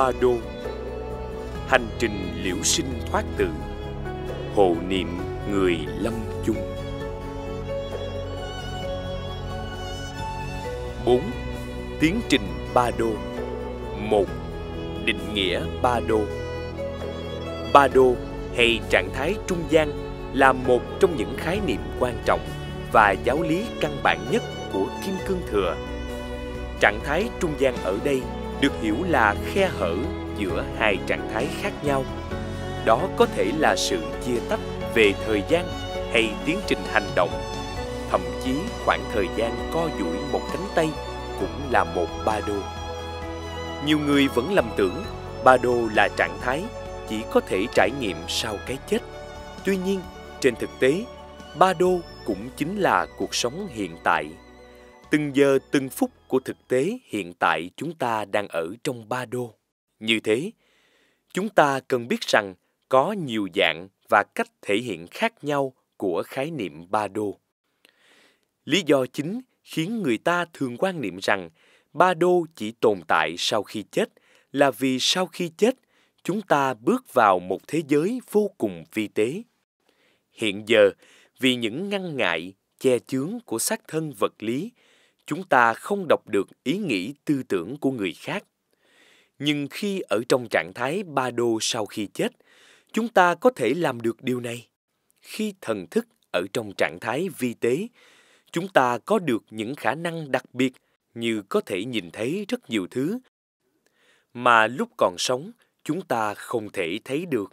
Ba Đô Hành trình liễu sinh thoát tử Hộ niệm người lâm chung Bốn Tiến trình Ba Đô một Định nghĩa Ba Đô Ba Đô hay trạng thái trung gian là một trong những khái niệm quan trọng và giáo lý căn bản nhất của Kim Cương Thừa. Trạng thái trung gian ở đây được hiểu là khe hở giữa hai trạng thái khác nhau. Đó có thể là sự chia tách về thời gian hay tiến trình hành động. Thậm chí khoảng thời gian co duỗi một cánh tay cũng là một ba đô. Nhiều người vẫn lầm tưởng ba đô là trạng thái chỉ có thể trải nghiệm sau cái chết. Tuy nhiên, trên thực tế, ba đô cũng chính là cuộc sống hiện tại. Từng giờ từng phút của thực tế hiện tại chúng ta đang ở trong ba đô. Như thế, chúng ta cần biết rằng có nhiều dạng và cách thể hiện khác nhau của khái niệm ba đô. Lý do chính khiến người ta thường quan niệm rằng ba đô chỉ tồn tại sau khi chết là vì sau khi chết chúng ta bước vào một thế giới vô cùng vi tế. Hiện giờ, vì những ngăn ngại, che chướng của xác thân vật lý chúng ta không đọc được ý nghĩ tư tưởng của người khác nhưng khi ở trong trạng thái ba đô sau khi chết chúng ta có thể làm được điều này khi thần thức ở trong trạng thái vi tế chúng ta có được những khả năng đặc biệt như có thể nhìn thấy rất nhiều thứ mà lúc còn sống chúng ta không thể thấy được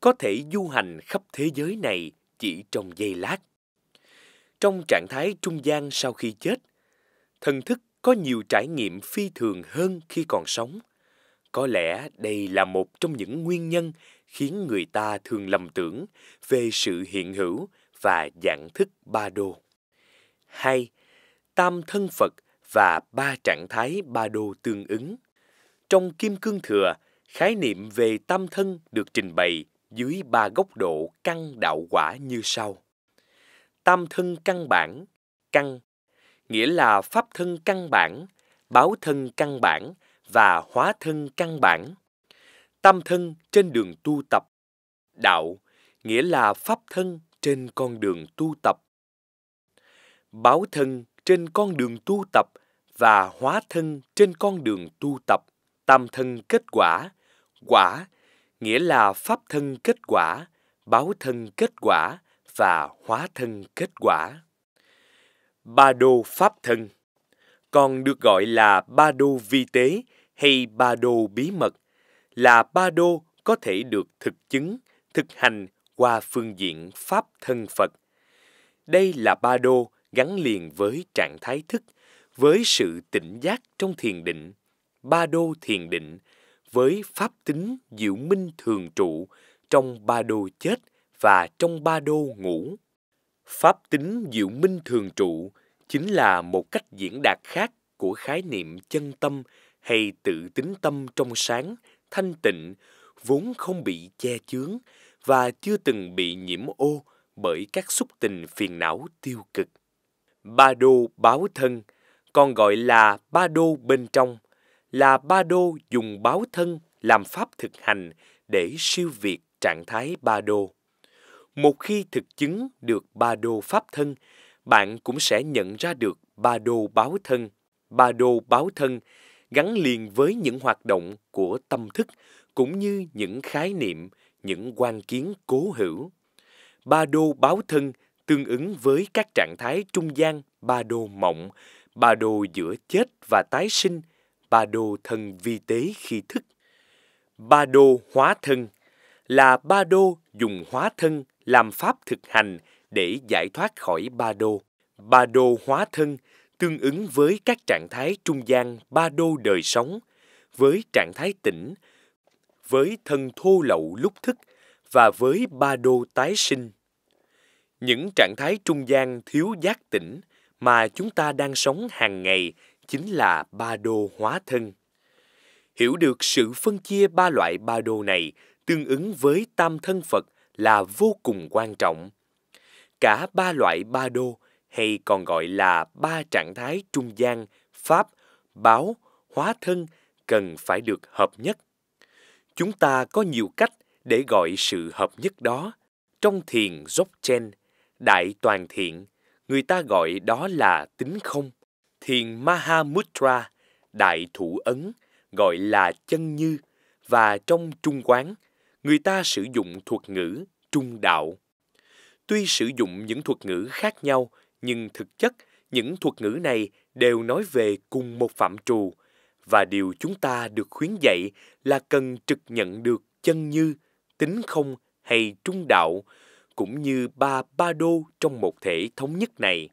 có thể du hành khắp thế giới này chỉ trong giây lát trong trạng thái trung gian sau khi chết thần thức có nhiều trải nghiệm phi thường hơn khi còn sống. Có lẽ đây là một trong những nguyên nhân khiến người ta thường lầm tưởng về sự hiện hữu và dạng thức ba đô. hai, Tam thân Phật và ba trạng thái ba đô tương ứng. Trong Kim Cương Thừa, khái niệm về tam thân được trình bày dưới ba góc độ căn đạo quả như sau. Tam thân căn bản, căn nghĩa là pháp thân căn bản, báo thân căn bản và hóa thân căn bản. Tam thân trên đường tu tập. Đạo nghĩa là pháp thân trên con đường tu tập. Báo thân trên con đường tu tập và hóa thân trên con đường tu tập. Tam thân kết quả, quả nghĩa là pháp thân kết quả, báo thân kết quả và hóa thân kết quả. Ba Đô Pháp Thân, còn được gọi là Ba Đô Vi Tế hay Ba Đô Bí Mật, là Ba Đô có thể được thực chứng, thực hành qua phương diện Pháp Thân Phật. Đây là Ba Đô gắn liền với trạng thái thức, với sự tỉnh giác trong thiền định, Ba Đô thiền định, với pháp tính diệu minh thường trụ trong Ba Đô chết và trong Ba Đô ngủ pháp tính diệu minh thường trụ chính là một cách diễn đạt khác của khái niệm chân tâm hay tự tính tâm trong sáng thanh tịnh vốn không bị che chướng và chưa từng bị nhiễm ô bởi các xúc tình phiền não tiêu cực ba đô báo thân còn gọi là ba đô bên trong là ba đô dùng báo thân làm pháp thực hành để siêu việt trạng thái ba đô một khi thực chứng được ba đô pháp thân, bạn cũng sẽ nhận ra được ba đô báo thân. Ba đô báo thân gắn liền với những hoạt động của tâm thức cũng như những khái niệm, những quan kiến cố hữu. Ba đô báo thân tương ứng với các trạng thái trung gian ba đô mộng, ba đô giữa chết và tái sinh, ba đô thân vi tế khi thức. Ba đô hóa thân là ba đô dùng hóa thân làm pháp thực hành để giải thoát khỏi ba đô. Ba đô hóa thân tương ứng với các trạng thái trung gian ba đô đời sống, với trạng thái tỉnh, với thân thô lậu lúc thức và với ba đô tái sinh. Những trạng thái trung gian thiếu giác tỉnh mà chúng ta đang sống hàng ngày chính là ba đô hóa thân. Hiểu được sự phân chia ba loại ba đô này tương ứng với tam thân Phật là vô cùng quan trọng. Cả ba loại ba đô hay còn gọi là ba trạng thái trung gian, pháp, báo, hóa thân cần phải được hợp nhất. Chúng ta có nhiều cách để gọi sự hợp nhất đó. Trong thiền Dzogchen, Đại Toàn Thiện, người ta gọi đó là tính không. Thiền Mahamudra, Đại Thủ Ấn, gọi là chân như. Và trong Trung Quán, người ta sử dụng thuật ngữ trung đạo. Tuy sử dụng những thuật ngữ khác nhau, nhưng thực chất những thuật ngữ này đều nói về cùng một phạm trù và điều chúng ta được khuyến dạy là cần trực nhận được chân như, tính không hay trung đạo cũng như ba ba đô trong một thể thống nhất này.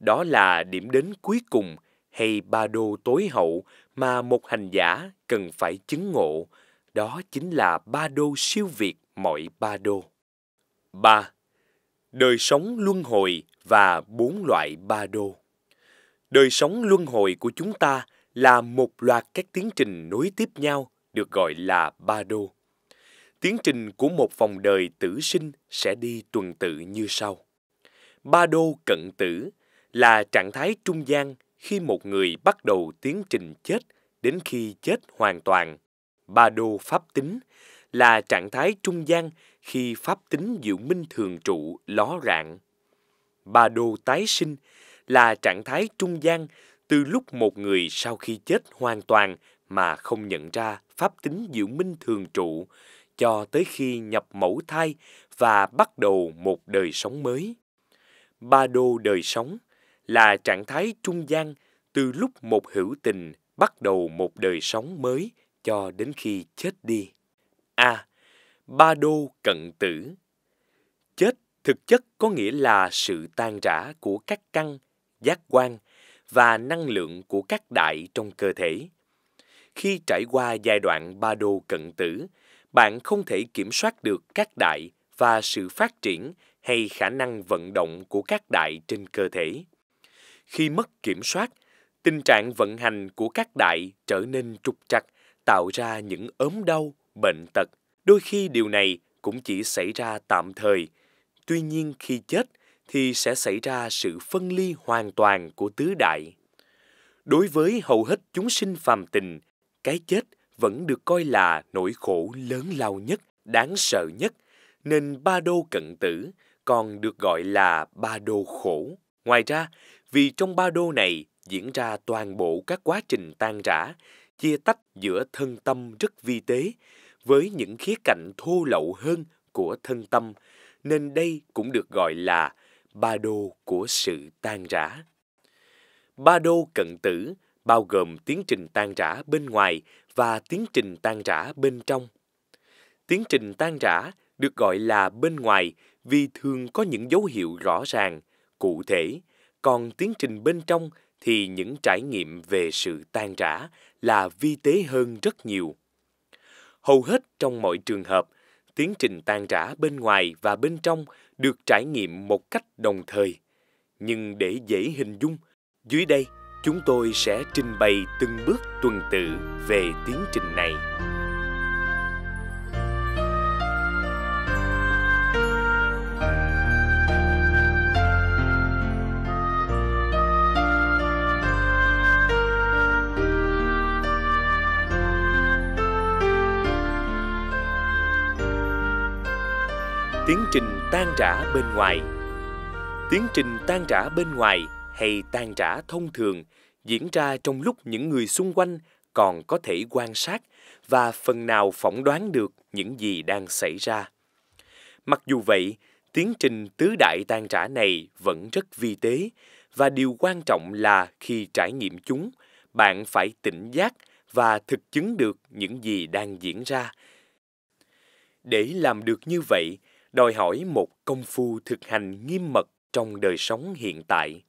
Đó là điểm đến cuối cùng hay ba đô tối hậu mà một hành giả cần phải chứng ngộ, đó chính là ba đô siêu việt mọi ba đô. 3. Đời sống luân hồi và bốn loại ba đô. Đời sống luân hồi của chúng ta là một loạt các tiến trình nối tiếp nhau được gọi là ba đô. Tiến trình của một vòng đời tử sinh sẽ đi tuần tự như sau. Ba đô cận tử là trạng thái trung gian khi một người bắt đầu tiến trình chết đến khi chết hoàn toàn ba đô pháp tính là trạng thái trung gian khi pháp tính diệu minh thường trụ ló rạng. Ba đô tái sinh là trạng thái trung gian từ lúc một người sau khi chết hoàn toàn mà không nhận ra pháp tính diệu minh thường trụ cho tới khi nhập mẫu thai và bắt đầu một đời sống mới. Ba đô đời sống là trạng thái trung gian từ lúc một hữu tình bắt đầu một đời sống mới cho đến khi chết đi. A. À, ba đô cận tử Chết thực chất có nghĩa là sự tan rã của các căn, giác quan và năng lượng của các đại trong cơ thể. Khi trải qua giai đoạn ba đô cận tử, bạn không thể kiểm soát được các đại và sự phát triển hay khả năng vận động của các đại trên cơ thể. Khi mất kiểm soát, tình trạng vận hành của các đại trở nên trục trặc tạo ra những ốm đau, bệnh tật. Đôi khi điều này cũng chỉ xảy ra tạm thời. Tuy nhiên khi chết thì sẽ xảy ra sự phân ly hoàn toàn của tứ đại. Đối với hầu hết chúng sinh phàm tình, cái chết vẫn được coi là nỗi khổ lớn lao nhất, đáng sợ nhất, nên ba đô cận tử còn được gọi là ba đô khổ. Ngoài ra, vì trong ba đô này diễn ra toàn bộ các quá trình tan rã, chia tách giữa thân tâm rất vi tế với những khía cạnh thô lậu hơn của thân tâm, nên đây cũng được gọi là ba đô của sự tan rã. Ba đô cận tử bao gồm tiến trình tan rã bên ngoài và tiến trình tan rã bên trong. Tiến trình tan rã được gọi là bên ngoài vì thường có những dấu hiệu rõ ràng, cụ thể, còn tiến trình bên trong thì những trải nghiệm về sự tan rã là vi tế hơn rất nhiều. Hầu hết trong mọi trường hợp, tiến trình tan rã bên ngoài và bên trong được trải nghiệm một cách đồng thời. Nhưng để dễ hình dung, dưới đây chúng tôi sẽ trình bày từng bước tuần tự về tiến trình này. tiến trình tan rã bên ngoài tiến trình tan rã bên ngoài hay tan rã thông thường diễn ra trong lúc những người xung quanh còn có thể quan sát và phần nào phỏng đoán được những gì đang xảy ra mặc dù vậy tiến trình tứ đại tan rã này vẫn rất vi tế và điều quan trọng là khi trải nghiệm chúng bạn phải tỉnh giác và thực chứng được những gì đang diễn ra để làm được như vậy đòi hỏi một công phu thực hành nghiêm mật trong đời sống hiện tại.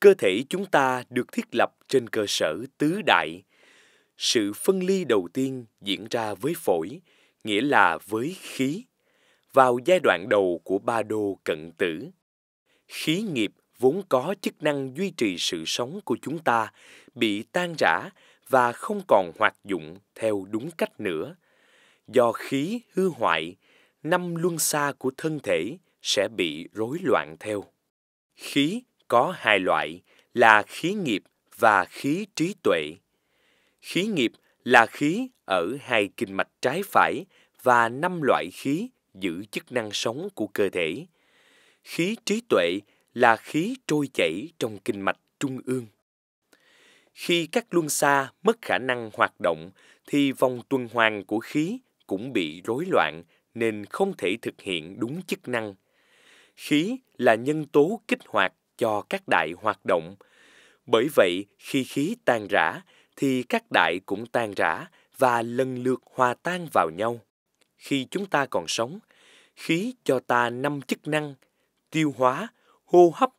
Cơ thể chúng ta được thiết lập trên cơ sở tứ đại. Sự phân ly đầu tiên diễn ra với phổi, nghĩa là với khí, vào giai đoạn đầu của ba đô cận tử. Khí nghiệp vốn có chức năng duy trì sự sống của chúng ta bị tan rã và không còn hoạt dụng theo đúng cách nữa. Do khí hư hoại, năm luân xa của thân thể sẽ bị rối loạn theo. Khí có hai loại là khí nghiệp và khí trí tuệ. Khí nghiệp là khí ở hai kinh mạch trái phải và năm loại khí giữ chức năng sống của cơ thể. Khí trí tuệ là khí trôi chảy trong kinh mạch trung ương. Khi các luân xa mất khả năng hoạt động thì vòng tuần hoàn của khí cũng bị rối loạn nên không thể thực hiện đúng chức năng. Khí là nhân tố kích hoạt cho các đại hoạt động. Bởi vậy, khi khí tan rã thì các đại cũng tan rã và lần lượt hòa tan vào nhau. Khi chúng ta còn sống, khí cho ta năm chức năng: tiêu hóa, hô hấp,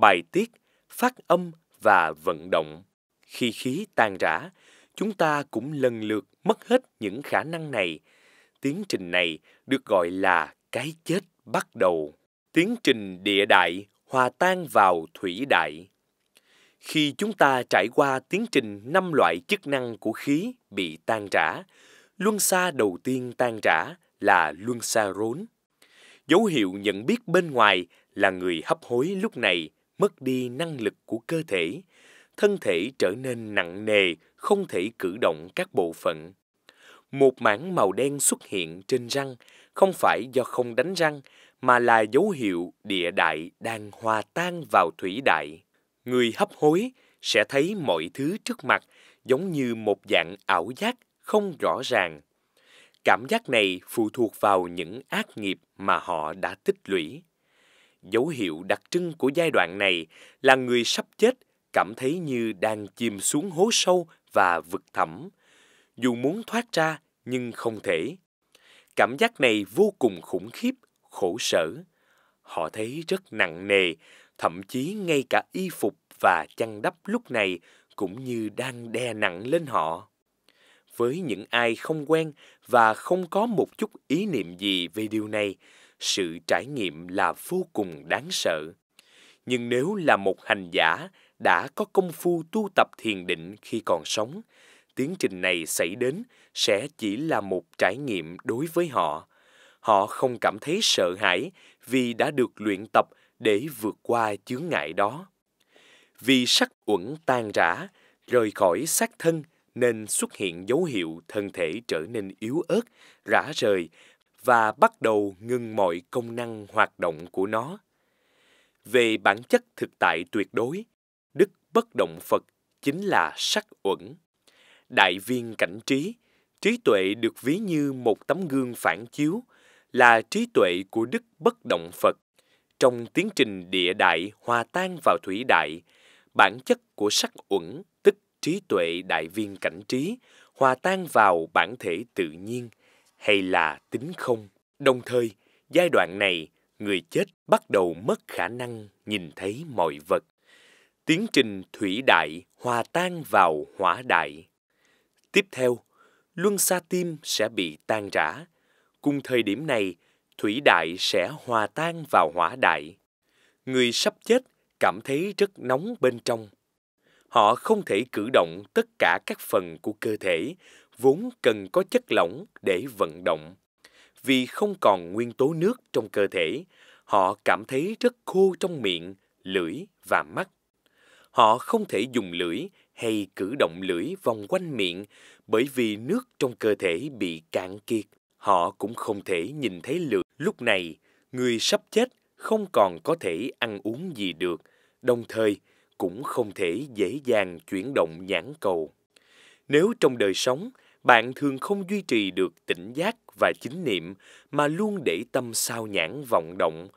bài tiết, phát âm và vận động. Khi khí tan rã, chúng ta cũng lần lượt mất hết những khả năng này Tiến trình này được gọi là cái chết bắt đầu. Tiến trình địa đại hòa tan vào thủy đại. Khi chúng ta trải qua tiến trình năm loại chức năng của khí bị tan rã, luân xa đầu tiên tan rã là luân xa rốn. Dấu hiệu nhận biết bên ngoài là người hấp hối lúc này mất đi năng lực của cơ thể, thân thể trở nên nặng nề, không thể cử động các bộ phận một mảng màu đen xuất hiện trên răng, không phải do không đánh răng, mà là dấu hiệu địa đại đang hòa tan vào thủy đại. Người hấp hối sẽ thấy mọi thứ trước mặt giống như một dạng ảo giác không rõ ràng. Cảm giác này phụ thuộc vào những ác nghiệp mà họ đã tích lũy. Dấu hiệu đặc trưng của giai đoạn này là người sắp chết cảm thấy như đang chìm xuống hố sâu và vực thẳm, dù muốn thoát ra nhưng không thể. Cảm giác này vô cùng khủng khiếp, khổ sở. Họ thấy rất nặng nề, thậm chí ngay cả y phục và chăn đắp lúc này cũng như đang đè nặng lên họ. Với những ai không quen và không có một chút ý niệm gì về điều này, sự trải nghiệm là vô cùng đáng sợ. Nhưng nếu là một hành giả đã có công phu tu tập thiền định khi còn sống, tiến trình này xảy đến sẽ chỉ là một trải nghiệm đối với họ họ không cảm thấy sợ hãi vì đã được luyện tập để vượt qua chướng ngại đó vì sắc uẩn tan rã rời khỏi xác thân nên xuất hiện dấu hiệu thân thể trở nên yếu ớt rã rời và bắt đầu ngưng mọi công năng hoạt động của nó về bản chất thực tại tuyệt đối đức bất động phật chính là sắc uẩn đại viên cảnh trí, trí tuệ được ví như một tấm gương phản chiếu, là trí tuệ của đức bất động Phật. Trong tiến trình địa đại hòa tan vào thủy đại, bản chất của sắc uẩn tức trí tuệ đại viên cảnh trí hòa tan vào bản thể tự nhiên hay là tính không. Đồng thời, giai đoạn này, người chết bắt đầu mất khả năng nhìn thấy mọi vật. Tiến trình thủy đại hòa tan vào hỏa đại. Tiếp theo, luân xa tim sẽ bị tan rã. Cùng thời điểm này, thủy đại sẽ hòa tan vào hỏa đại. Người sắp chết cảm thấy rất nóng bên trong. Họ không thể cử động tất cả các phần của cơ thể, vốn cần có chất lỏng để vận động. Vì không còn nguyên tố nước trong cơ thể, họ cảm thấy rất khô trong miệng, lưỡi và mắt. Họ không thể dùng lưỡi hay cử động lưỡi vòng quanh miệng bởi vì nước trong cơ thể bị cạn kiệt. Họ cũng không thể nhìn thấy lưỡi. Lúc này, người sắp chết không còn có thể ăn uống gì được, đồng thời cũng không thể dễ dàng chuyển động nhãn cầu. Nếu trong đời sống, bạn thường không duy trì được tỉnh giác và chính niệm mà luôn để tâm sao nhãn vọng động.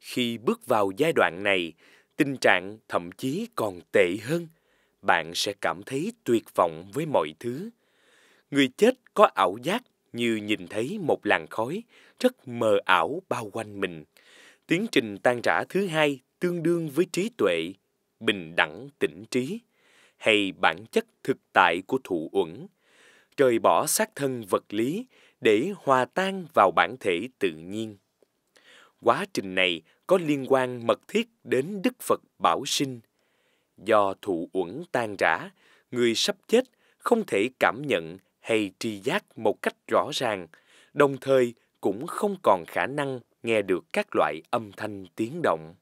Khi bước vào giai đoạn này, tình trạng thậm chí còn tệ hơn bạn sẽ cảm thấy tuyệt vọng với mọi thứ người chết có ảo giác như nhìn thấy một làn khói rất mờ ảo bao quanh mình tiến trình tan rã thứ hai tương đương với trí tuệ bình đẳng tỉnh trí hay bản chất thực tại của thụ uẩn rời bỏ xác thân vật lý để hòa tan vào bản thể tự nhiên quá trình này có liên quan mật thiết đến Đức Phật Bảo Sinh. Do thụ uẩn tan rã, người sắp chết không thể cảm nhận hay tri giác một cách rõ ràng, đồng thời cũng không còn khả năng nghe được các loại âm thanh tiếng động.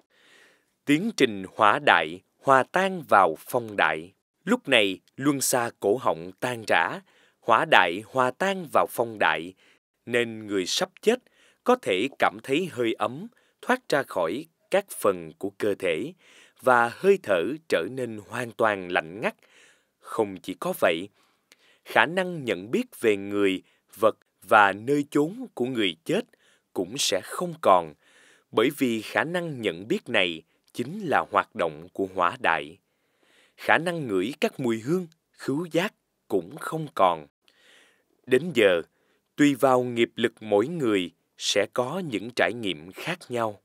Tiến trình hỏa đại hòa tan vào phong đại. Lúc này, luân xa cổ họng tan rã, hỏa đại hòa tan vào phong đại, nên người sắp chết có thể cảm thấy hơi ấm thoát ra khỏi các phần của cơ thể và hơi thở trở nên hoàn toàn lạnh ngắt. Không chỉ có vậy, khả năng nhận biết về người, vật và nơi chốn của người chết cũng sẽ không còn, bởi vì khả năng nhận biết này chính là hoạt động của hỏa đại. Khả năng ngửi các mùi hương, khứu giác cũng không còn. Đến giờ, tùy vào nghiệp lực mỗi người sẽ có những trải nghiệm khác nhau.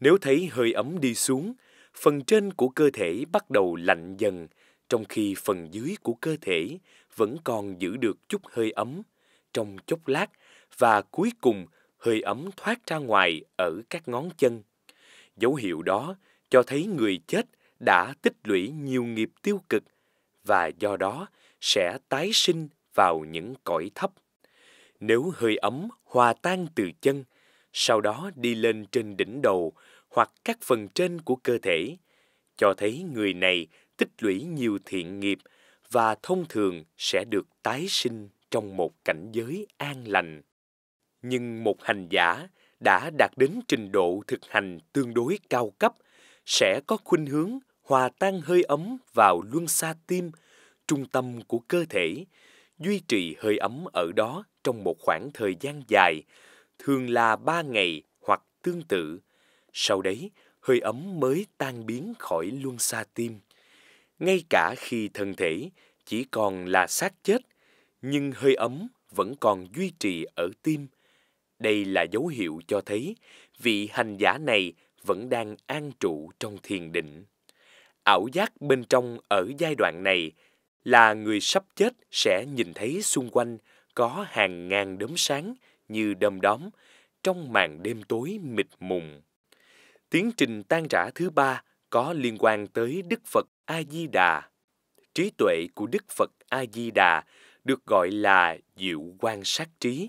Nếu thấy hơi ấm đi xuống, phần trên của cơ thể bắt đầu lạnh dần, trong khi phần dưới của cơ thể vẫn còn giữ được chút hơi ấm trong chốc lát và cuối cùng hơi ấm thoát ra ngoài ở các ngón chân. Dấu hiệu đó cho thấy người chết đã tích lũy nhiều nghiệp tiêu cực và do đó sẽ tái sinh vào những cõi thấp nếu hơi ấm hòa tan từ chân, sau đó đi lên trên đỉnh đầu hoặc các phần trên của cơ thể, cho thấy người này tích lũy nhiều thiện nghiệp và thông thường sẽ được tái sinh trong một cảnh giới an lành. Nhưng một hành giả đã đạt đến trình độ thực hành tương đối cao cấp sẽ có khuynh hướng hòa tan hơi ấm vào luân xa tim, trung tâm của cơ thể, duy trì hơi ấm ở đó trong một khoảng thời gian dài, thường là ba ngày hoặc tương tự. Sau đấy, hơi ấm mới tan biến khỏi luân xa tim. Ngay cả khi thân thể chỉ còn là xác chết, nhưng hơi ấm vẫn còn duy trì ở tim. Đây là dấu hiệu cho thấy vị hành giả này vẫn đang an trụ trong thiền định. Ảo giác bên trong ở giai đoạn này là người sắp chết sẽ nhìn thấy xung quanh có hàng ngàn đốm sáng như đom đóm trong màn đêm tối mịt mùng. Tiến trình tan rã thứ ba có liên quan tới Đức Phật A Di Đà. Trí tuệ của Đức Phật A Di Đà được gọi là diệu quan sát trí.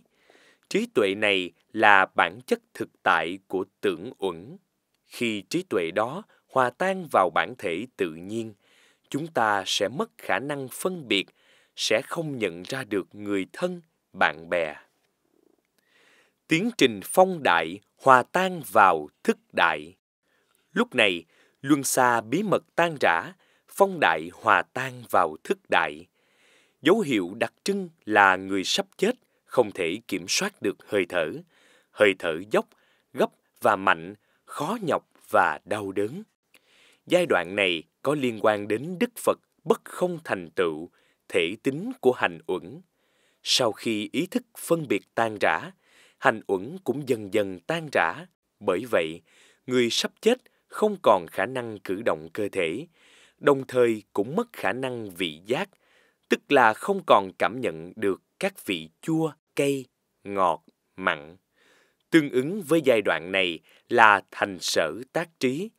Trí tuệ này là bản chất thực tại của tưởng uẩn. Khi trí tuệ đó hòa tan vào bản thể tự nhiên, chúng ta sẽ mất khả năng phân biệt sẽ không nhận ra được người thân, bạn bè. Tiến trình phong đại hòa tan vào thức đại. Lúc này, luân xa bí mật tan rã, phong đại hòa tan vào thức đại. Dấu hiệu đặc trưng là người sắp chết không thể kiểm soát được hơi thở. Hơi thở dốc, gấp và mạnh, khó nhọc và đau đớn. Giai đoạn này có liên quan đến đức Phật bất không thành tựu, thể tính của hành uẩn. Sau khi ý thức phân biệt tan rã, hành uẩn cũng dần dần tan rã. Bởi vậy, người sắp chết không còn khả năng cử động cơ thể, đồng thời cũng mất khả năng vị giác, tức là không còn cảm nhận được các vị chua, cay, ngọt, mặn. Tương ứng với giai đoạn này là thành sở tác trí.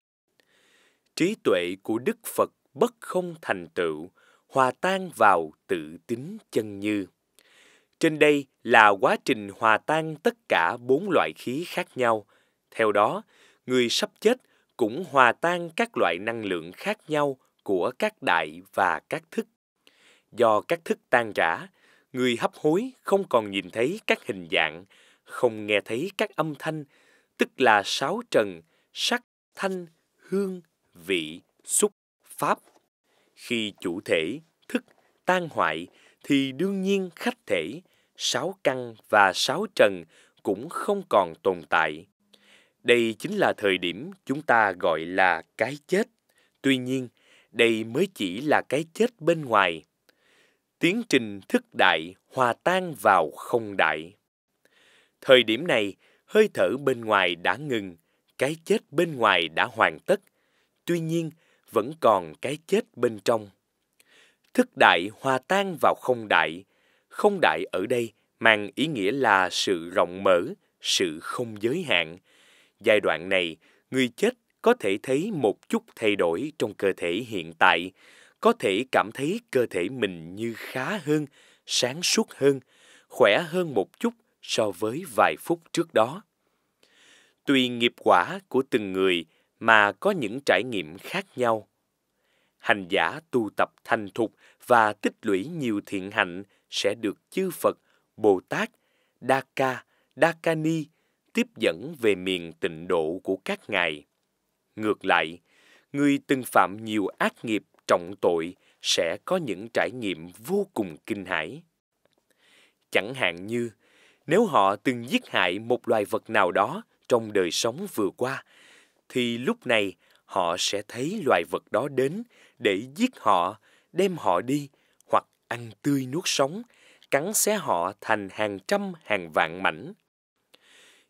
Trí tuệ của Đức Phật bất không thành tựu, hòa tan vào tự tính chân như. Trên đây là quá trình hòa tan tất cả bốn loại khí khác nhau. Theo đó, người sắp chết cũng hòa tan các loại năng lượng khác nhau của các đại và các thức. Do các thức tan rã, người hấp hối không còn nhìn thấy các hình dạng, không nghe thấy các âm thanh, tức là sáu trần, sắc, thanh, hương, vị, xúc, pháp khi chủ thể, thức, tan hoại thì đương nhiên khách thể, sáu căn và sáu trần cũng không còn tồn tại. Đây chính là thời điểm chúng ta gọi là cái chết. Tuy nhiên, đây mới chỉ là cái chết bên ngoài. Tiến trình thức đại hòa tan vào không đại. Thời điểm này, hơi thở bên ngoài đã ngừng, cái chết bên ngoài đã hoàn tất. Tuy nhiên, vẫn còn cái chết bên trong. Thức đại hòa tan vào không đại. Không đại ở đây mang ý nghĩa là sự rộng mở, sự không giới hạn. Giai đoạn này, người chết có thể thấy một chút thay đổi trong cơ thể hiện tại, có thể cảm thấy cơ thể mình như khá hơn, sáng suốt hơn, khỏe hơn một chút so với vài phút trước đó. Tùy nghiệp quả của từng người mà có những trải nghiệm khác nhau. Hành giả tu tập thành thục và tích lũy nhiều thiện hạnh sẽ được chư Phật, Bồ Tát, Đa Ca, Đa Ca Ni tiếp dẫn về miền tịnh độ của các ngài. Ngược lại, người từng phạm nhiều ác nghiệp trọng tội sẽ có những trải nghiệm vô cùng kinh hãi. Chẳng hạn như, nếu họ từng giết hại một loài vật nào đó trong đời sống vừa qua thì lúc này họ sẽ thấy loài vật đó đến để giết họ, đem họ đi hoặc ăn tươi nuốt sống, cắn xé họ thành hàng trăm hàng vạn mảnh.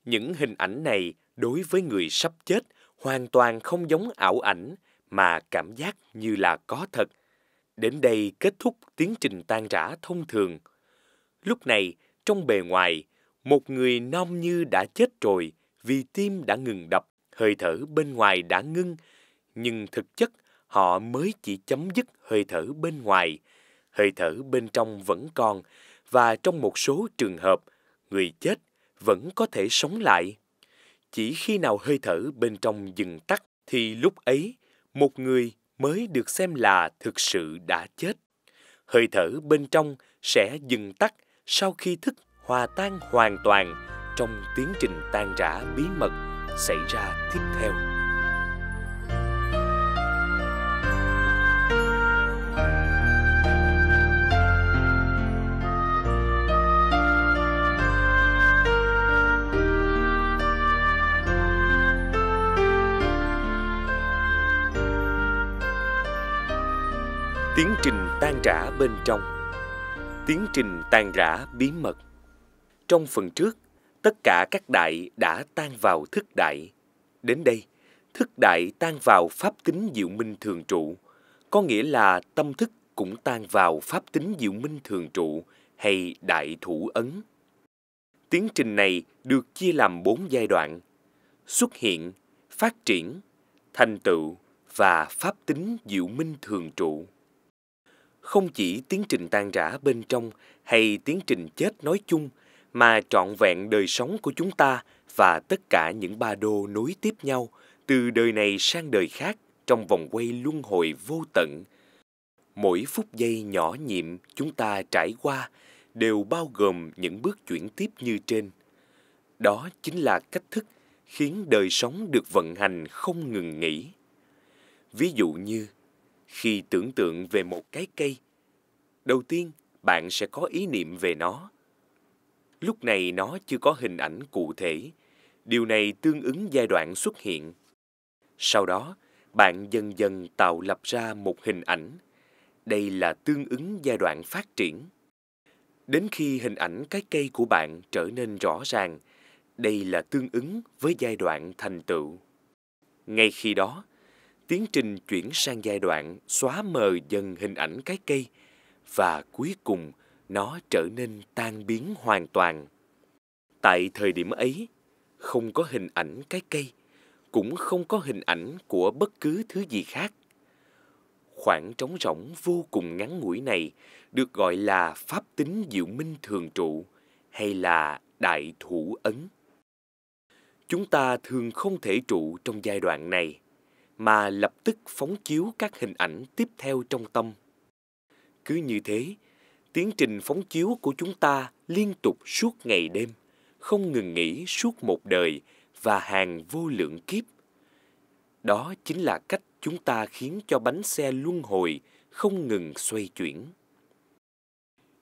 Những hình ảnh này đối với người sắp chết hoàn toàn không giống ảo ảnh mà cảm giác như là có thật. Đến đây kết thúc tiến trình tan rã thông thường. Lúc này, trong bề ngoài, một người non như đã chết rồi vì tim đã ngừng đập hơi thở bên ngoài đã ngưng, nhưng thực chất họ mới chỉ chấm dứt hơi thở bên ngoài, hơi thở bên trong vẫn còn và trong một số trường hợp, người chết vẫn có thể sống lại. Chỉ khi nào hơi thở bên trong dừng tắt thì lúc ấy một người mới được xem là thực sự đã chết. Hơi thở bên trong sẽ dừng tắt sau khi thức hòa tan hoàn toàn trong tiến trình tan rã bí mật xảy ra tiếp theo. Tiến trình tan rã bên trong Tiến trình tan rã bí mật Trong phần trước, tất cả các đại đã tan vào thức đại. Đến đây, thức đại tan vào pháp tính diệu minh thường trụ, có nghĩa là tâm thức cũng tan vào pháp tính diệu minh thường trụ hay đại thủ ấn. Tiến trình này được chia làm bốn giai đoạn, xuất hiện, phát triển, thành tựu và pháp tính diệu minh thường trụ. Không chỉ tiến trình tan rã bên trong hay tiến trình chết nói chung – mà trọn vẹn đời sống của chúng ta và tất cả những ba đô nối tiếp nhau từ đời này sang đời khác trong vòng quay luân hồi vô tận. Mỗi phút giây nhỏ nhiệm chúng ta trải qua đều bao gồm những bước chuyển tiếp như trên. Đó chính là cách thức khiến đời sống được vận hành không ngừng nghỉ. Ví dụ như, khi tưởng tượng về một cái cây, đầu tiên bạn sẽ có ý niệm về nó lúc này nó chưa có hình ảnh cụ thể. Điều này tương ứng giai đoạn xuất hiện. Sau đó, bạn dần dần tạo lập ra một hình ảnh. Đây là tương ứng giai đoạn phát triển. Đến khi hình ảnh cái cây của bạn trở nên rõ ràng, đây là tương ứng với giai đoạn thành tựu. Ngay khi đó, tiến trình chuyển sang giai đoạn xóa mờ dần hình ảnh cái cây và cuối cùng – nó trở nên tan biến hoàn toàn. Tại thời điểm ấy, không có hình ảnh cái cây, cũng không có hình ảnh của bất cứ thứ gì khác. Khoảng trống rỗng vô cùng ngắn ngủi này được gọi là pháp tính diệu minh thường trụ hay là đại thủ ấn. Chúng ta thường không thể trụ trong giai đoạn này, mà lập tức phóng chiếu các hình ảnh tiếp theo trong tâm. Cứ như thế, Tiến trình phóng chiếu của chúng ta liên tục suốt ngày đêm, không ngừng nghỉ suốt một đời và hàng vô lượng kiếp. Đó chính là cách chúng ta khiến cho bánh xe luân hồi không ngừng xoay chuyển.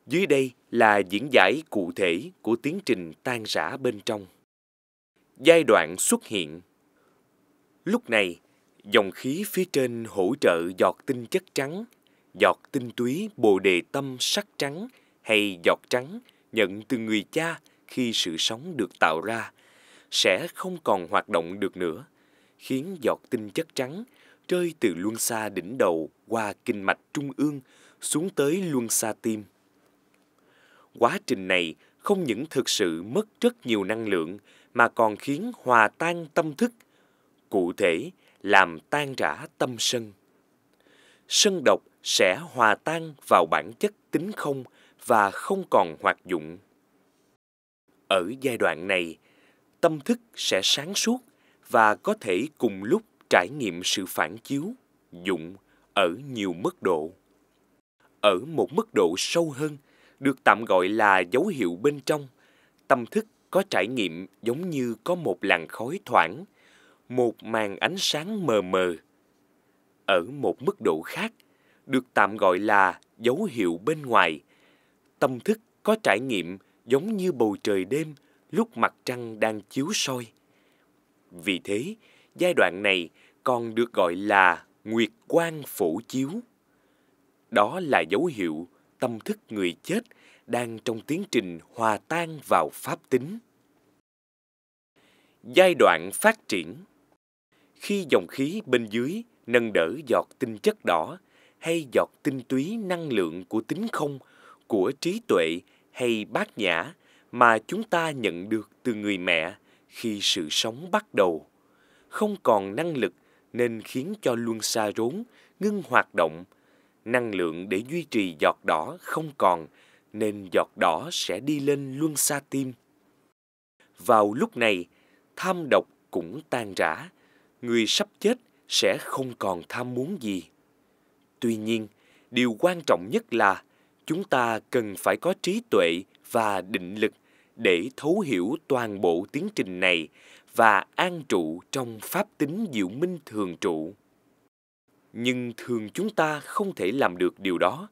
Dưới đây là diễn giải cụ thể của tiến trình tan rã bên trong. Giai đoạn xuất hiện Lúc này, dòng khí phía trên hỗ trợ giọt tinh chất trắng giọt tinh túy bồ đề tâm sắc trắng hay giọt trắng nhận từ người cha khi sự sống được tạo ra sẽ không còn hoạt động được nữa, khiến giọt tinh chất trắng rơi từ luân xa đỉnh đầu qua kinh mạch trung ương xuống tới luân xa tim. Quá trình này không những thực sự mất rất nhiều năng lượng mà còn khiến hòa tan tâm thức, cụ thể làm tan rã tâm sân sân độc sẽ hòa tan vào bản chất tính không và không còn hoạt dụng. Ở giai đoạn này, tâm thức sẽ sáng suốt và có thể cùng lúc trải nghiệm sự phản chiếu, dụng ở nhiều mức độ. Ở một mức độ sâu hơn, được tạm gọi là dấu hiệu bên trong, tâm thức có trải nghiệm giống như có một làn khói thoảng, một màn ánh sáng mờ mờ ở một mức độ khác, được tạm gọi là dấu hiệu bên ngoài. Tâm thức có trải nghiệm giống như bầu trời đêm lúc mặt trăng đang chiếu soi. Vì thế, giai đoạn này còn được gọi là nguyệt quang phổ chiếu. Đó là dấu hiệu tâm thức người chết đang trong tiến trình hòa tan vào pháp tính. Giai đoạn phát triển Khi dòng khí bên dưới nâng đỡ giọt tinh chất đỏ hay giọt tinh túy năng lượng của tính không, của trí tuệ hay bát nhã mà chúng ta nhận được từ người mẹ khi sự sống bắt đầu. Không còn năng lực nên khiến cho luân xa rốn, ngưng hoạt động. Năng lượng để duy trì giọt đỏ không còn nên giọt đỏ sẽ đi lên luân xa tim. Vào lúc này, tham độc cũng tan rã. Người sắp chết – sẽ không còn tham muốn gì. Tuy nhiên, điều quan trọng nhất là chúng ta cần phải có trí tuệ và định lực để thấu hiểu toàn bộ tiến trình này và an trụ trong pháp tính diệu minh thường trụ. Nhưng thường chúng ta không thể làm được điều đó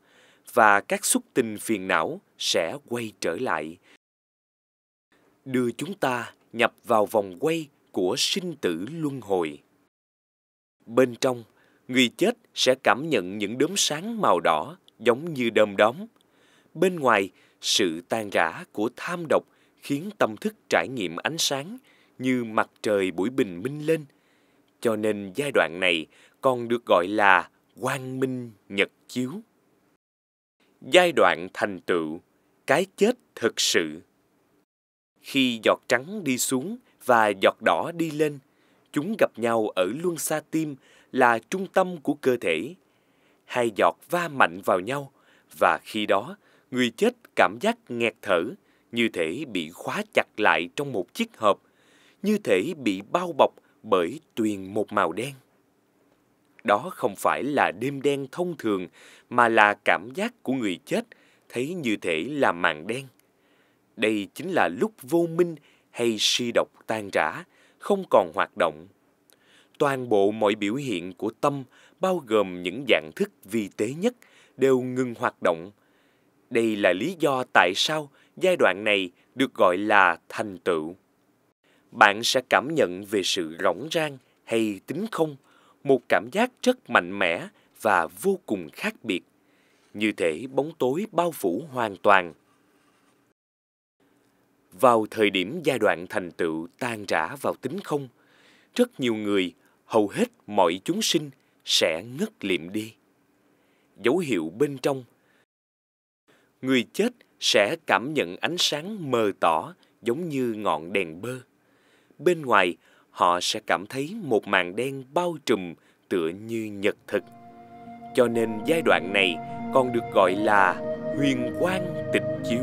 và các xúc tình phiền não sẽ quay trở lại, đưa chúng ta nhập vào vòng quay của sinh tử luân hồi. Bên trong, người chết sẽ cảm nhận những đốm sáng màu đỏ giống như đơm đóm. Bên ngoài, sự tan rã của tham độc khiến tâm thức trải nghiệm ánh sáng như mặt trời buổi bình minh lên. Cho nên giai đoạn này còn được gọi là quang minh nhật chiếu. Giai đoạn thành tựu, cái chết thực sự. Khi giọt trắng đi xuống và giọt đỏ đi lên, Chúng gặp nhau ở luân xa tim là trung tâm của cơ thể. Hai giọt va mạnh vào nhau và khi đó người chết cảm giác nghẹt thở như thể bị khóa chặt lại trong một chiếc hộp, như thể bị bao bọc bởi tuyền một màu đen. Đó không phải là đêm đen thông thường mà là cảm giác của người chết thấy như thể là màn đen. Đây chính là lúc vô minh hay si độc tan rã không còn hoạt động. Toàn bộ mọi biểu hiện của tâm bao gồm những dạng thức vi tế nhất đều ngừng hoạt động. Đây là lý do tại sao giai đoạn này được gọi là thành tựu. Bạn sẽ cảm nhận về sự rỗng rang hay tính không, một cảm giác rất mạnh mẽ và vô cùng khác biệt. Như thể bóng tối bao phủ hoàn toàn. Vào thời điểm giai đoạn thành tựu tan rã vào tính không, rất nhiều người, hầu hết mọi chúng sinh sẽ ngất liệm đi. Dấu hiệu bên trong Người chết sẽ cảm nhận ánh sáng mờ tỏ giống như ngọn đèn bơ. Bên ngoài, họ sẽ cảm thấy một màn đen bao trùm tựa như nhật thực. Cho nên giai đoạn này còn được gọi là huyền quang tịch chiếu.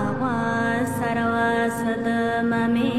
परवासद ममे